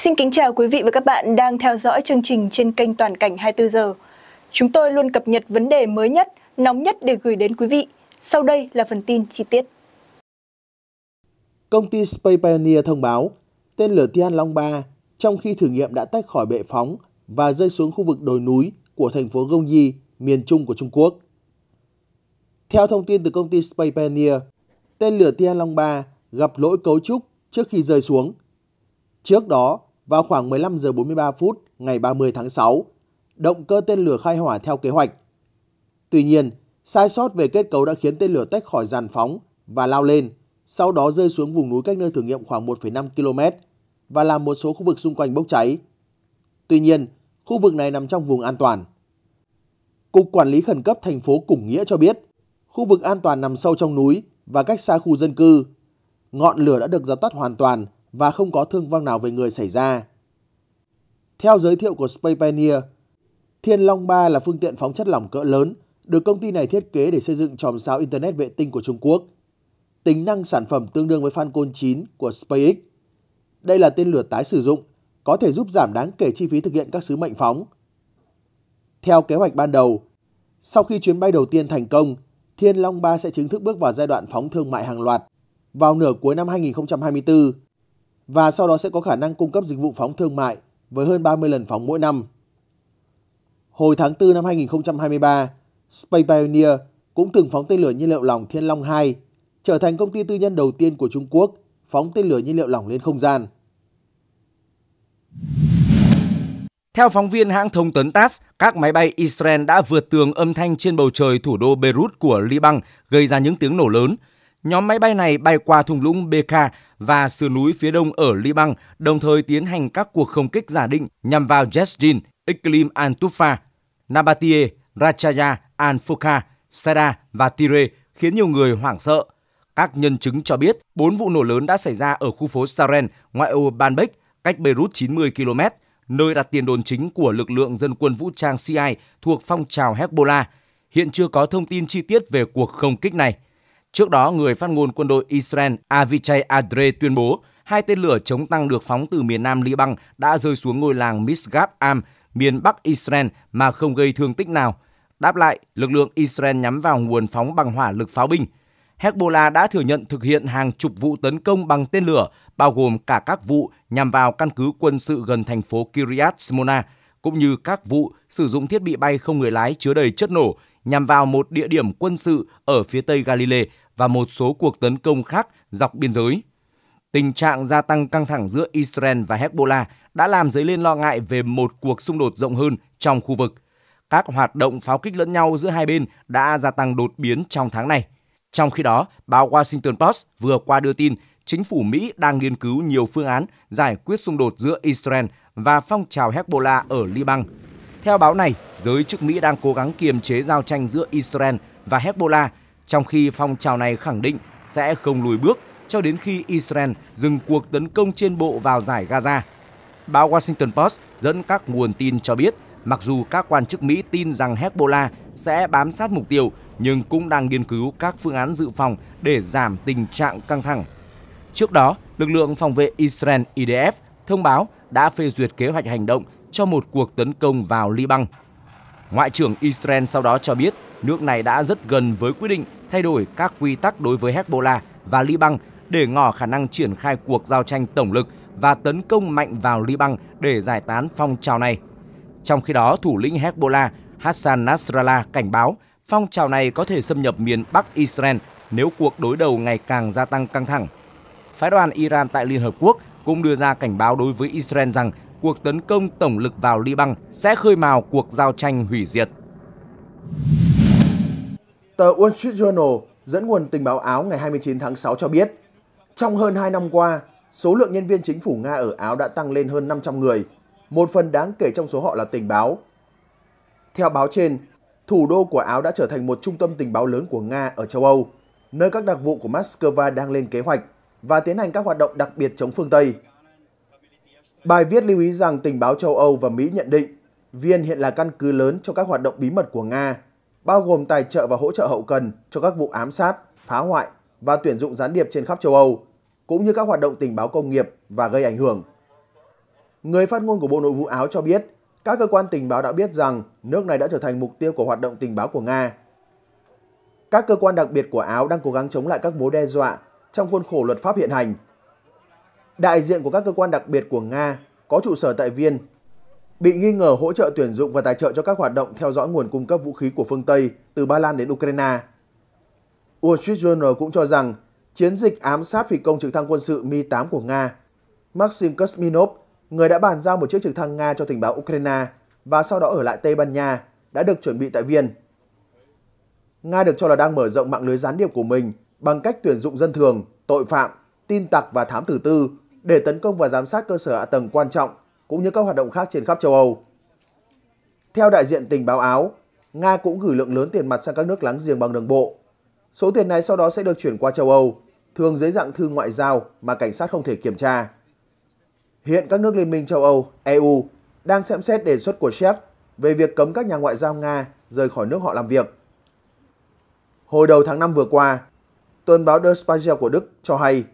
Xin kính chào quý vị và các bạn đang theo dõi chương trình trên kênh Toàn cảnh 24 giờ. Chúng tôi luôn cập nhật vấn đề mới nhất, nóng nhất để gửi đến quý vị. Sau đây là phần tin chi tiết. Công ty Space Pioneer thông báo tên lửa Tian Long 3 trong khi thử nghiệm đã tách khỏi bệ phóng và rơi xuống khu vực đồi núi của thành phố Gongyi, miền trung của Trung Quốc. Theo thông tin từ công ty Space Pioneer, tên lửa Tian Long 3 gặp lỗi cấu trúc trước khi rơi xuống. Trước đó, vào khoảng 15 giờ 43 phút ngày 30 tháng 6, động cơ tên lửa khai hỏa theo kế hoạch. Tuy nhiên, sai sót về kết cấu đã khiến tên lửa tách khỏi giàn phóng và lao lên, sau đó rơi xuống vùng núi cách nơi thử nghiệm khoảng 1,5 km và làm một số khu vực xung quanh bốc cháy. Tuy nhiên, khu vực này nằm trong vùng an toàn. Cục Quản lý Khẩn cấp thành phố Củng Nghĩa cho biết, khu vực an toàn nằm sâu trong núi và cách xa khu dân cư. Ngọn lửa đã được dập tắt hoàn toàn và không có thương vong nào về người xảy ra. Theo giới thiệu của Space Pioneer, Thiên Long 3 là phương tiện phóng chất lỏng cỡ lớn được công ty này thiết kế để xây dựng chòm sao Internet vệ tinh của Trung Quốc. Tính năng sản phẩm tương đương với Falcon 9 của SpaceX. Đây là tên lửa tái sử dụng, có thể giúp giảm đáng kể chi phí thực hiện các sứ mệnh phóng. Theo kế hoạch ban đầu, sau khi chuyến bay đầu tiên thành công, Thiên Long 3 sẽ chính thức bước vào giai đoạn phóng thương mại hàng loạt vào nửa cuối năm 2024 và sau đó sẽ có khả năng cung cấp dịch vụ phóng thương mại với hơn 30 lần phóng mỗi năm. Hồi tháng 4 năm 2023, Space Pioneer cũng từng phóng tên lửa nhiên liệu lỏng Thiên Long 2, trở thành công ty tư nhân đầu tiên của Trung Quốc phóng tên lửa nhiên liệu lỏng lên không gian. Theo phóng viên hãng thông tấn TASS, các máy bay Israel đã vượt tường âm thanh trên bầu trời thủ đô Beirut của Liban, gây ra những tiếng nổ lớn. Nhóm máy bay này bay qua thung lũng Bekaa và sườn núi phía đông ở Liban, đồng thời tiến hành các cuộc không kích giả định nhằm vào Jesdin, Iklim Antufa, Nabatie, Rachaya, Anfuka, Sada và Tire khiến nhiều người hoảng sợ. Các nhân chứng cho biết, bốn vụ nổ lớn đã xảy ra ở khu phố Saren, ngoại ô Banbek, cách Beirut 90 km, nơi đặt tiền đồn chính của lực lượng dân quân vũ trang CI thuộc phong trào Hezbollah. Hiện chưa có thông tin chi tiết về cuộc không kích này. Trước đó, người phát ngôn quân đội Israel Avichai Adre tuyên bố hai tên lửa chống tăng được phóng từ miền nam Liban đã rơi xuống ngôi làng Misgab Am, miền bắc Israel mà không gây thương tích nào. Đáp lại, lực lượng Israel nhắm vào nguồn phóng bằng hỏa lực pháo binh. Hezbollah đã thừa nhận thực hiện hàng chục vụ tấn công bằng tên lửa, bao gồm cả các vụ nhằm vào căn cứ quân sự gần thành phố Kiryat Smona, cũng như các vụ sử dụng thiết bị bay không người lái chứa đầy chất nổ nhằm vào một địa điểm quân sự ở phía tây Galilee và một số cuộc tấn công khác dọc biên giới. Tình trạng gia tăng căng thẳng giữa Israel và Hezbollah đã làm dấy lên lo ngại về một cuộc xung đột rộng hơn trong khu vực. Các hoạt động pháo kích lẫn nhau giữa hai bên đã gia tăng đột biến trong tháng này. Trong khi đó, báo Washington Post vừa qua đưa tin chính phủ Mỹ đang nghiên cứu nhiều phương án giải quyết xung đột giữa Israel và phong trào Hezbollah ở Liban. Theo báo này, giới chức Mỹ đang cố gắng kiềm chế giao tranh giữa Israel và Hezbollah, trong khi phong trào này khẳng định sẽ không lùi bước cho đến khi Israel dừng cuộc tấn công trên bộ vào giải Gaza. Báo Washington Post dẫn các nguồn tin cho biết, mặc dù các quan chức Mỹ tin rằng Hezbollah sẽ bám sát mục tiêu, nhưng cũng đang nghiên cứu các phương án dự phòng để giảm tình trạng căng thẳng. Trước đó, lực lượng phòng vệ Israel IDF thông báo đã phê duyệt kế hoạch hành động cho một cuộc tấn công vào Liban. Ngoại trưởng Israel sau đó cho biết nước này đã rất gần với quyết định thay đổi các quy tắc đối với Hezbollah và Liban để ngỏ khả năng triển khai cuộc giao tranh tổng lực và tấn công mạnh vào Liban để giải tán phong trào này. Trong khi đó, thủ lĩnh Hezbollah Hassan Nasrallah cảnh báo phong trào này có thể xâm nhập miền Bắc Israel nếu cuộc đối đầu ngày càng gia tăng căng thẳng. Phái đoàn Iran tại Liên Hợp Quốc cũng đưa ra cảnh báo đối với Israel rằng cuộc tấn công tổng lực vào Liban sẽ khơi mào cuộc giao tranh hủy diệt. Tờ Wall Street Journal dẫn nguồn tình báo Áo ngày 29 tháng 6 cho biết, trong hơn 2 năm qua, số lượng nhân viên chính phủ Nga ở Áo đã tăng lên hơn 500 người, một phần đáng kể trong số họ là tình báo. Theo báo trên, thủ đô của Áo đã trở thành một trung tâm tình báo lớn của Nga ở châu Âu, nơi các đặc vụ của Moscow đang lên kế hoạch và tiến hành các hoạt động đặc biệt chống phương Tây. Bài viết lưu ý rằng tình báo châu Âu và Mỹ nhận định Viên hiện là căn cứ lớn cho các hoạt động bí mật của Nga, bao gồm tài trợ và hỗ trợ hậu cần cho các vụ ám sát, phá hoại và tuyển dụng gián điệp trên khắp châu Âu, cũng như các hoạt động tình báo công nghiệp và gây ảnh hưởng. Người phát ngôn của Bộ Nội vụ Áo cho biết, các cơ quan tình báo đã biết rằng nước này đã trở thành mục tiêu của hoạt động tình báo của Nga. Các cơ quan đặc biệt của Áo đang cố gắng chống lại các mối đe dọa trong khuôn khổ luật pháp hiện hành – đại diện của các cơ quan đặc biệt của Nga có trụ sở tại Viên, bị nghi ngờ hỗ trợ tuyển dụng và tài trợ cho các hoạt động theo dõi nguồn cung cấp vũ khí của phương Tây từ Ba Lan đến Ukraine. Wall Street Journal cũng cho rằng chiến dịch ám sát phi công trực thăng quân sự Mi-8 của Nga, Maxim Kuzminov, người đã bàn giao một chiếc trực thăng Nga cho tình báo Ukraine và sau đó ở lại Tây Ban Nha, đã được chuẩn bị tại Viên. Nga được cho là đang mở rộng mạng lưới gián điệp của mình bằng cách tuyển dụng dân thường, tội phạm, tin tặc và thám tử tư để tấn công và giám sát cơ sở hạ tầng quan trọng cũng như các hoạt động khác trên khắp châu Âu. Theo đại diện tình báo Áo, Nga cũng gửi lượng lớn tiền mặt sang các nước láng giềng bằng đường bộ. Số tiền này sau đó sẽ được chuyển qua châu Âu, thường dưới dạng thư ngoại giao mà cảnh sát không thể kiểm tra. Hiện các nước Liên minh châu Âu, EU đang xem xét đề xuất của Séc về việc cấm các nhà ngoại giao Nga rời khỏi nước họ làm việc. Hồi đầu tháng 5 vừa qua, tuần báo Der Spiegel của Đức cho hay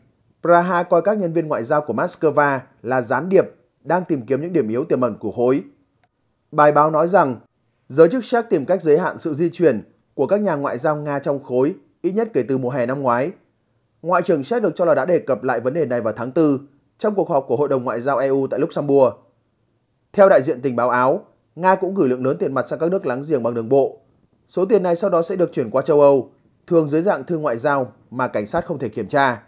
Praha coi các nhân viên ngoại giao của Moscow là gián điệp đang tìm kiếm những điểm yếu tiềm ẩn của khối. Bài báo nói rằng, giới chức Czech tìm cách giới hạn sự di chuyển của các nhà ngoại giao Nga trong khối ít nhất kể từ mùa hè năm ngoái. Ngoại trưởng Czech được cho là đã đề cập lại vấn đề này vào tháng 4 trong cuộc họp của Hội đồng Ngoại giao EU tại Luxembourg. Theo đại diện tình báo Áo, Nga cũng gửi lượng lớn tiền mặt sang các nước láng giềng bằng đường bộ. Số tiền này sau đó sẽ được chuyển qua châu Âu, thường dưới dạng thư ngoại giao mà cảnh sát không thể kiểm tra.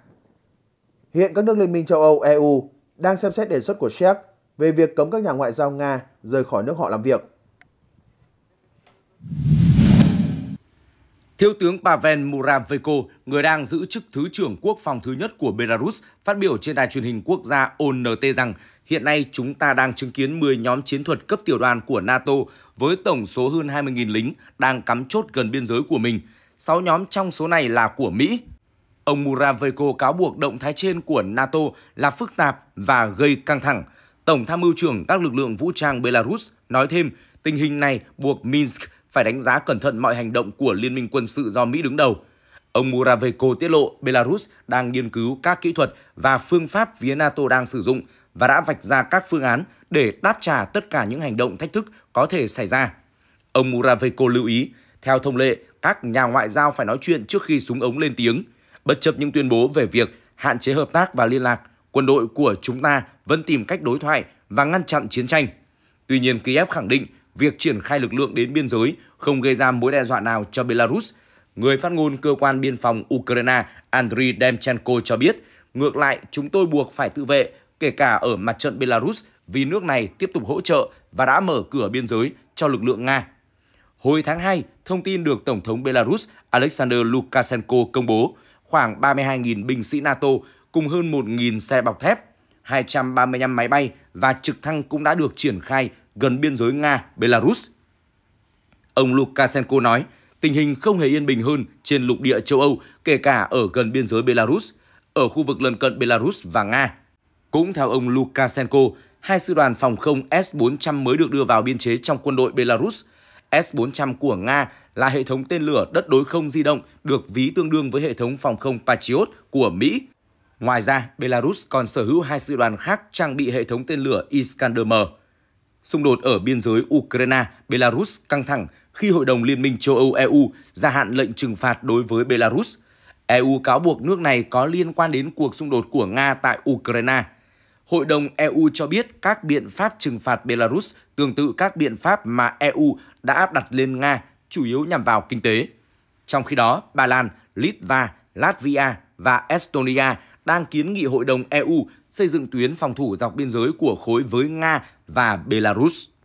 Hiện các nước Liên minh châu Âu EU đang xem xét đề xuất của Czech về việc cấm các nhà ngoại giao Nga rời khỏi nước họ làm việc. Thiếu tướng Pavel Muravenko, người đang giữ chức Thứ trưởng Quốc phòng thứ nhất của Belarus, phát biểu trên đài truyền hình quốc gia ONT rằng hiện nay chúng ta đang chứng kiến 10 nhóm chiến thuật cấp tiểu đoàn của NATO với tổng số hơn 20.000 lính đang cắm chốt gần biên giới của mình. 6 nhóm trong số này là của Mỹ, Ông Muraveko cáo buộc động thái trên của NATO là phức tạp và gây căng thẳng. Tổng tham mưu trưởng các lực lượng vũ trang Belarus nói thêm, tình hình này buộc Minsk phải đánh giá cẩn thận mọi hành động của Liên minh quân sự do Mỹ đứng đầu. Ông Muraveko tiết lộ Belarus đang nghiên cứu các kỹ thuật và phương pháp phía NATO đang sử dụng và đã vạch ra các phương án để đáp trả tất cả những hành động thách thức có thể xảy ra. Ông Muraveko lưu ý, theo thông lệ, các nhà ngoại giao phải nói chuyện trước khi súng ống lên tiếng – Bất chấp những tuyên bố về việc hạn chế hợp tác và liên lạc, quân đội của chúng ta vẫn tìm cách đối thoại và ngăn chặn chiến tranh. Tuy nhiên, Kiev khẳng định việc triển khai lực lượng đến biên giới không gây ra mối đe dọa nào cho Belarus. Người phát ngôn cơ quan biên phòng Ukraine Andriy Demchenko cho biết, ngược lại, chúng tôi buộc phải tự vệ, kể cả ở mặt trận Belarus, vì nước này tiếp tục hỗ trợ và đã mở cửa biên giới cho lực lượng Nga. Hồi tháng 2, thông tin được Tổng thống Belarus Alexander Lukashenko công bố khoảng 32.000 binh sĩ NATO cùng hơn 1.000 xe bọc thép, 235 máy bay và trực thăng cũng đã được triển khai gần biên giới Nga-Belarus. Ông Lukashenko nói, tình hình không hề yên bình hơn trên lục địa châu Âu, kể cả ở gần biên giới Belarus, ở khu vực lân cận Belarus và Nga. Cũng theo ông Lukashenko, hai sư đoàn phòng không S-400 mới được đưa vào biên chế trong quân đội Belarus – S-400 của Nga là hệ thống tên lửa đất đối không di động được ví tương đương với hệ thống phòng không Patriot của Mỹ. Ngoài ra, Belarus còn sở hữu hai sư đoàn khác trang bị hệ thống tên lửa Iskander-M. Xung đột ở biên giới Ukraine, Belarus căng thẳng khi Hội đồng Liên minh châu Âu-EU gia hạn lệnh trừng phạt đối với Belarus. EU cáo buộc nước này có liên quan đến cuộc xung đột của Nga tại Ukraine – Hội đồng EU cho biết các biện pháp trừng phạt Belarus tương tự các biện pháp mà EU đã áp đặt lên Nga, chủ yếu nhằm vào kinh tế. Trong khi đó, Ba Lan, Litva, Latvia và Estonia đang kiến nghị Hội đồng EU xây dựng tuyến phòng thủ dọc biên giới của khối với Nga và Belarus.